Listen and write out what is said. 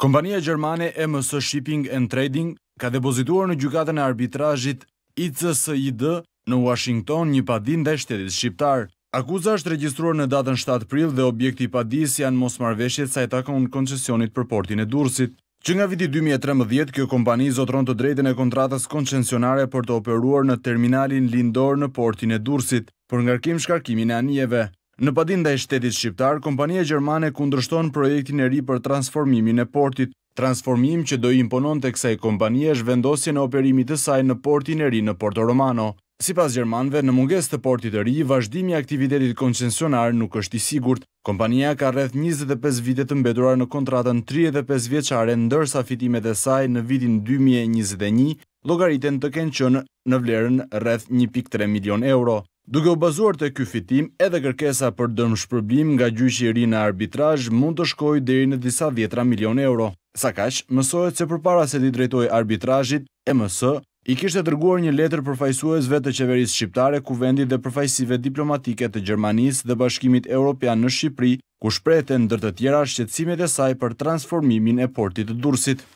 Kompania Gjermane MS Shipping and Trading ka depozituar në gjukatën e arbitrajit ICSID në Washington një padin dhe shtetit shqiptar. Akuza është registruar në datën 7 pril dhe objekti padis janë mos marveshjet sa e takon koncesionit për portin e dursit. Që nga viti 2013, kjo kompani zotron të drejten e kontratës koncesionare për të operuar në terminalin lindor në portin e dursit, për ngarkim shkarkimin e anjeve. Në padin dhe i shtetit shqiptar, kompanija Gjermane kundrështon projektin e ri për transformimin e portit, transformim që do i imponon të kësaj kompanija është vendosje në operimit të saj në portin e ri në Porto Romano. Si pas Gjermanve, në munges të portit e ri, vazhdimi aktivitetit koncensionar nuk është i sigurt. Kompanija ka rreth 25 vite të mbeturar në kontratën 35 vjeqare, ndërsa fitimet e saj në vitin 2021, logaritën të kenë qënë në vlerën rreth 1.3 milion euro. Duke u bazuar të ky fitim, edhe kërkesa për dëmë shpërbim nga gjyqi ri në arbitraj mund të shkoj dheri në disa vjetra milion euro. Sa kash, mësojt se për para se ti drejtoj arbitrajit, MS, i kishtë të rguar një letër përfajsues vetë të qeveris shqiptare ku vendit dhe përfajsive diplomatike të Gjermanis dhe bashkimit Europian në Shqipri, ku shprejten dërtë tjera shqetsimet e saj për transformimin e portit të dursit.